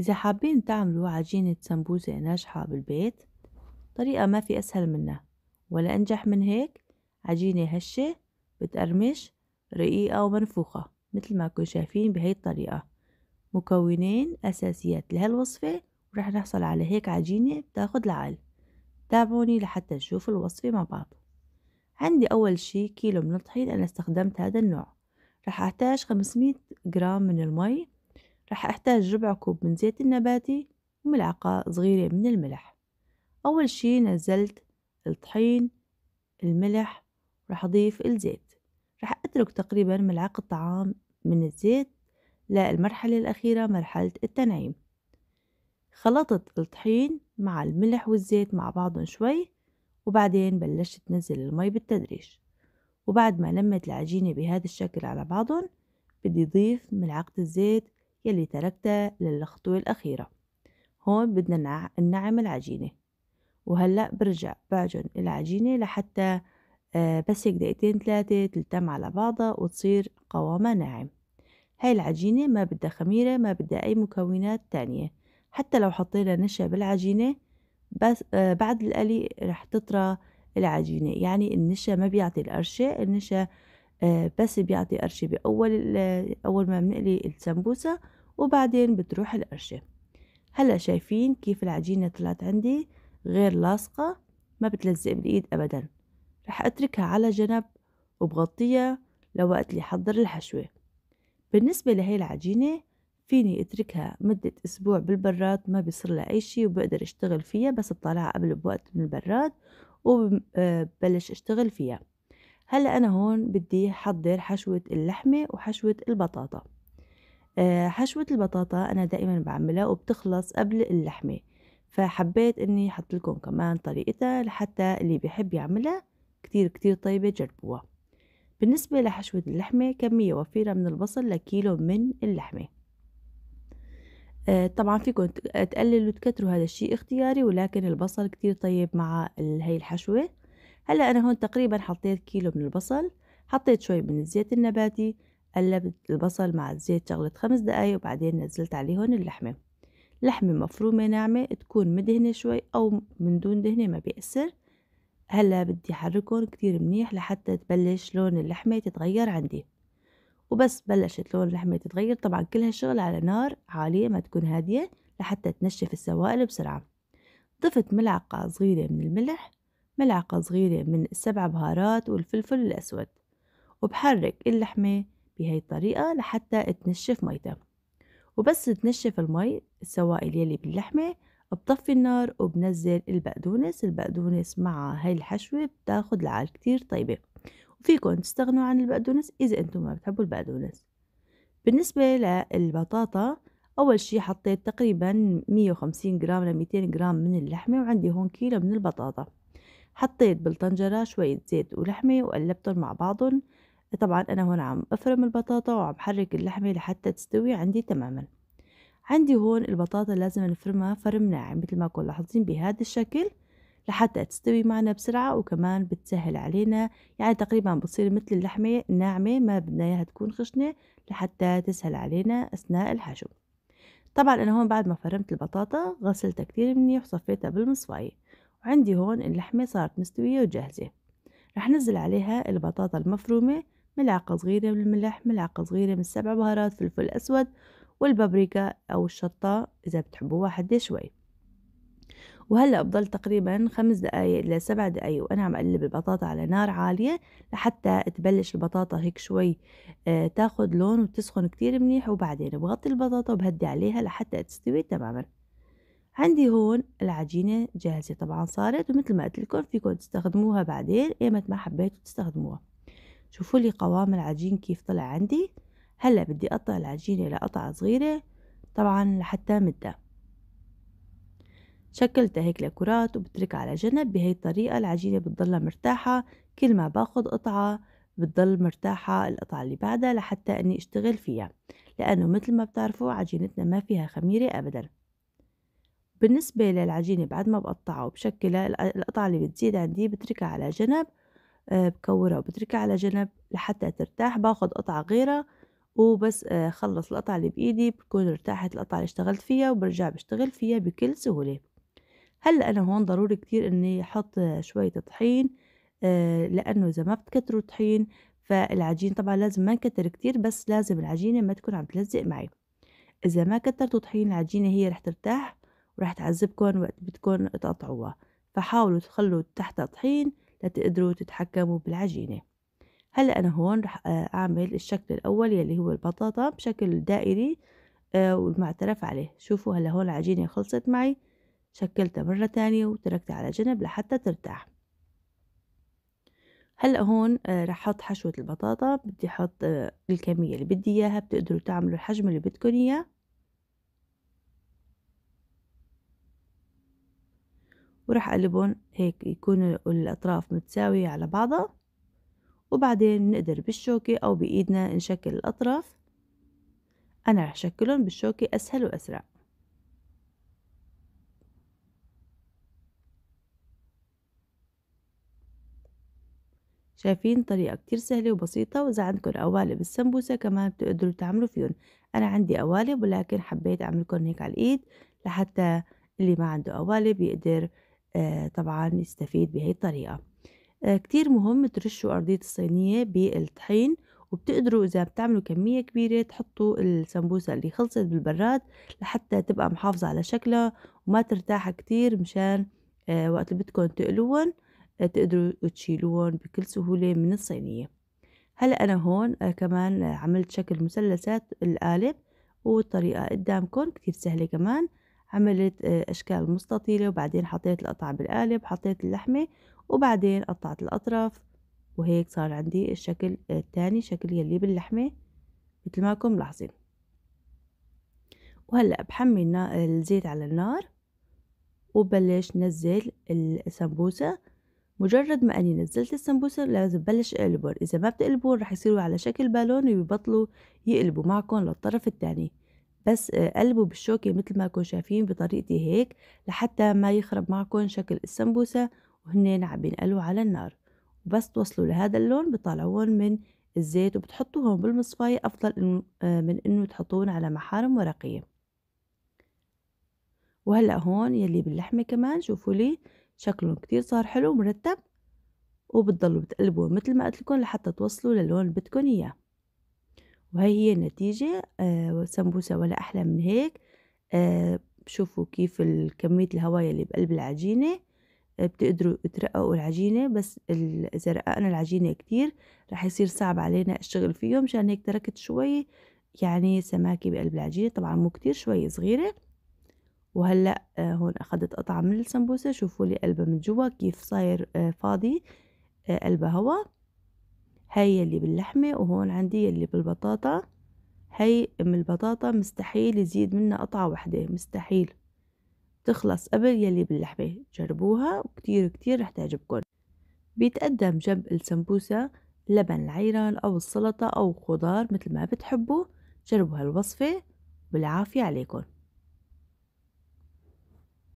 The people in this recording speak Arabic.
إذا حابين تعملوا عجينة سمبوسة ناجحة بالبيت طريقة ما في أسهل منها ولا أنجح من هيك عجينة هشة بتقرمش رقيقة ومنفوخة مثل ما كنتم شايفين بهي الطريقة مكونين أساسيات لهالوصفة ورح نحصل على هيك عجينة بتاخد العقل تابعوني لحتى نشوف الوصفة مع بعض عندي أول شي كيلو من الطحين أنا استخدمت هذا النوع رح أحتاج 500 جرام من المي راح أحتاج ربع كوب من زيت النباتي وملعقة صغيرة من الملح أول شي نزلت الطحين الملح راح أضيف الزيت راح أترك تقريبا ملعقة طعام من الزيت للمرحلة الأخيرة مرحلة التنعيم خلطت الطحين مع الملح والزيت مع بعضهم شوي وبعدين بلشت نزل المي بالتدريج وبعد ما لمت العجينة بهذا الشكل على بعضهم بدي أضيف ملعقة الزيت يلي تركتها للخطوة الأخيرة هون بدنا نعم العجينة وهلأ برجع بعجن العجينة لحتى آه، بس هيك دقيقتين ثلاثة تلتم على بعضها وتصير قوامها ناعم هاي العجينة ما بدها خميرة ما بدها أي مكونات تانية حتى لو حطينا نشا بالعجينة بس آه، بعد القلي رح تطرى العجينة يعني النشا ما بيعطي القرشة النشا آه، بس بيعطي قرشة بأول أول ما بنقلي السمبوسة وبعدين بتروح القرشة هلا شايفين كيف العجينة طلعت عندي غير لاصقة ما بتلزق بالإيد أبدا رح أتركها على جنب وبغطيها لوقت اللي حضر الحشوة بالنسبة لهي العجينة فيني اتركها مدة اسبوع بالبراد ما بيصير لها اي شي وبقدر اشتغل فيها بس بطلعها قبل بوقت من البراد وببلش آه، اشتغل فيها هلا انا هون بدي احضر حشوه اللحمه وحشوه البطاطا أه حشوه البطاطا انا دائما بعملها وبتخلص قبل اللحمه فحبيت اني احط لكم كمان طريقتها لحتى اللي بيحب يعملها كتير كتير طيبه جربوها بالنسبه لحشوه اللحمه كميه وفيره من البصل لكيلو من اللحمه آه، طبعا فيكم تقللوا وتكتروا هذا الشيء اختياري ولكن البصل كتير طيب مع هاي الحشوه هلا انا هون تقريبا حطيت كيلو من البصل حطيت شوي من الزيت النباتي قلبت البصل مع الزيت شغلة خمس دقايق وبعدين نزلت عليهم اللحمة لحمة مفرومة ناعمة تكون مدهنة شوي أو من دون دهنة ما بيأثر هلا بدي حركهم كتير منيح لحتى تبلش لون اللحمة تتغير عندي وبس بلشت لون اللحمة تتغير طبعا كل هالشغل على نار عالية ما تكون هادية لحتى تنشف السوائل بسرعة ضفت ملعقة صغيرة من الملح ملعقة صغيرة من السبع بهارات والفلفل الأسود وبحرك اللحمة بهاي الطريقة لحتى تنشف ميتها وبس تنشف المي السوائل يلي باللحمة بطفي النار وبنزل البقدونس البقدونس مع هاي الحشوة بتاخد لعال كتير طيبة وفيكن تستغنوا عن البقدونس إذا أنتم ما بتحبوا البقدونس بالنسبة للبطاطا أول شي حطيت تقريبا 150 جرام ل 200 جرام من اللحمة وعندي هون كيلو من البطاطا حطيت بالطنجرة شوية زيت ولحمة وقلبتهم مع بعضهم طبعا أنا هون عم أفرم البطاطا وعم حرك اللحمة لحتى تستوي عندي تماما عندي هون البطاطا لازم نفرمها فرم ناعم مثل ما كنتم لاحظين بهذا الشكل لحتى تستوي معنا بسرعة وكمان بتسهل علينا يعني تقريبا بتصير مثل اللحمة ناعمة ما بدنا إياها تكون خشنة لحتى تسهل علينا أثناء الحشو طبعا أنا هون بعد ما فرمت البطاطا غسلتها كتير منيح وصفيتها بالمصفاية وعندي هون اللحمة صارت مستوية وجاهزة رح نزل عليها البطاطا المفرومة ملعقة صغيرة من الملح ملعقة صغيرة من السبع بهارات فلفل أسود والبابريكا أو الشطة إذا بتحبوها حدة شوي وهلا بضل تقريبا خمس دقايق لسبع دقايق وانا عم اقلب البطاطا على نار عاليه لحتى تبلش البطاطا هيك شوي آه، تاخد لون وتسخن كتير منيح وبعدين بغطي البطاطا وبهدي عليها لحتى تستوي تماما عندي هون العجينة جاهزة طبعا صارت ومثل ما قلت لكم فيكم تستخدموها بعدين ايمت ما حبيتوا تستخدموها شوفوا لي قوام العجين كيف طلع عندي هلا بدي اقطع العجينة لقطعة صغيرة طبعا لحتى مدها شكلتها هيك لكرات وبتركها على جنب بهي الطريقة العجينة بتضلها مرتاحة كل ما باخد قطعة بتضل مرتاحة القطعة اللي بعدها لحتى اني اشتغل فيها لانه مثل ما بتعرفوا عجينتنا ما فيها خميرة ابدا بالنسبة للعجينة بعد ما بقطعها وبشكلها القطعة اللي بتزيد عندي بتركها على جنب آه، بكورها وبتركها على جنب لحتى ترتاح باخد قطعة غيرها وبس آه، خلص القطعة اللي بإيدي بتكون ارتاحت القطعة اللي اشتغلت فيها وبرجع بشتغل فيها بكل سهولة هلا أنا هون ضروري كتير إني أحط شوية طحين آه، لأنه إذا ما بتكتروا طحين فالعجين طبعا لازم ما نكتر كتير بس لازم العجينة ما تكون عم تلزق معي إذا ما كترتوا طحين العجينة هي رح ترتاح وراح تعذبكن وقت بدكن تقطعوها فحاولوا تخلوا تحت طحين لتقدروا تتحكموا بالعجينة هلا أنا هون راح آه، أعمل الشكل الأول يلي هو البطاطا بشكل دائري آه، والمعترف عليه شوفوا هلا هون العجينة خلصت معي شكلتها مرة تانية وتركتها على جنب لحتى ترتاح هلا هون آه، رح احط حشوة البطاطا بدي احط الكمية اللي بدي اياها بتقدروا تعملوا الحجم اللي بدكم اياه وراح أقلبهم هيك يكون الأطراف متساوية على بعضها وبعدين نقدر بالشوكة أو بإيدنا نشكل الأطراف أنا رح شكلهم بالشوكة أسهل وأسرع شايفين طريقة كتير سهلة وبسيطة وإذا عندكم قوالب السمبوسة كمان بتقدروا تعملوا فيهم أنا عندي قوالب ولكن حبيت أعملكم هيك على الإيد لحتى اللي ما عنده قوالب يقدر آه، طبعا يستفيد بهي الطريقة آه، كتير مهم ترشوا أرضية الصينية بالطحين وبتقدروا إذا بتعملوا كمية كبيرة تحطوا السمبوسة اللي خلصت بالبراد لحتى تبقى محافظة على شكلها وما ترتاح كتير مشان آه، وقت اللي بدكم تقلوهم تقدروا تشيلوهم بكل سهولة من الصينية هلا أنا هون كمان عملت شكل مثلثات القالب والطريقة قدامكم كتير سهلة كمان عملت آه، أشكال مستطيلة وبعدين حطيت القطعة بالقالب حطيت اللحمة وبعدين قطعت الأطراف وهيك صار عندي الشكل الثاني شكل يلي باللحمة مثل ما كم لاحظين وهلأ بحمي الزيت على النار وبلش نزل السمبوسة مجرد ما أني نزلت السمبوسة لازم بلش أقلبهم إذا ما بتقلبهم رح يصيروا على شكل بالون ويبطلوا يقلبوا معكم للطرف الثاني بس آه، قلبوا بالشوكة مثل ما كنتم شايفين بطريقتي هيك لحتى ما يخرب معكم شكل السمبوسة وهن عم بينقلوا على النار وبس توصلوا لهذا اللون بطلعوهم من الزيت وبتحطوهم بالمصفاية أفضل آه، من إنه تحطوهم على محارم ورقية وهلأ هون يلي باللحمة كمان شوفوا لي شكلهم كتير صار حلو ومرتب وبتضلوا بتقلبوا مثل ما قلت لكم لحتى توصلوا للون بدكم إياه وهي هي النتيجة آه سمبوسة ولا أحلى من هيك آه شوفوا كيف كمية الهواية اللي بقلب العجينة آه بتقدروا ترققوا العجينة بس إذا رققنا العجينة كتير رح يصير صعب علينا الشغل فيه مشان هيك تركت شوي يعني سماكة بقلب العجينة طبعا مو كتير شوي صغيرة وهلأ آه، هون أخدت قطعة من السمبوسة شوفوا لي قلبها من جوا كيف صاير آه، فاضي آه، قلبها هوا هاي يلي باللحمة وهون عندي يلي بالبطاطا هاي ام البطاطا مستحيل يزيد منها قطعة واحدة مستحيل تخلص قبل يلي باللحمة جربوها وكتير كتير رح تعجبكن بيتقدم جنب السمبوسة لبن العيران أو السلطة أو خضار مثل ما بتحبوا جربوا هالوصفة بالعافية عليكم